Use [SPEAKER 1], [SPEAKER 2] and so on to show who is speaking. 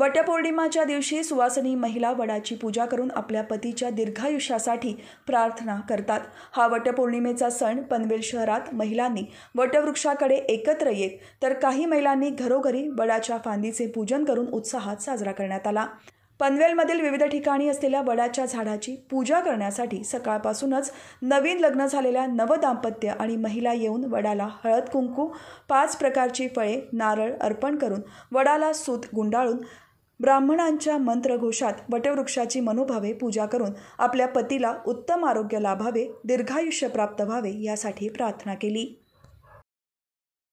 [SPEAKER 1] वटपौर्णिमाच्या दिवशी सुवासिनी महिला वडाची पूजा करून आपल्या पतीच्या दीर्घायुष्यासाठी प्रार्थना करतात हा वटपौर्णिमेचा सण पनवेल शहरात महिलांनी वटवृक्षाकडे एकत्र येत तर काही महिलांनी घरोघरी वडाच्या फांदीचे पूजन करून उत्साहात साजरा करण्यात आला पनवेलमधील विविध ठिकाणी असलेल्या वडाच्या झाडाची पूजा करण्यासाठी सकाळपासूनच नवीन लग्न झालेल्या नवदाम्पत्य आणि महिला येऊन वडाला हळद कुंकू पाच प्रकारची फळे नारळ अर्पण करून वडाला सूत गुंडाळून ब्राह्मणांच्या मंत्रघोषात वटवृक्षाची मनोभावे पूजा करून आपल्या पतीला उत्तम आरोग्य लाभावे दीर्घायुष्य प्राप्त व्हावे यासाठी प्रार्थना केली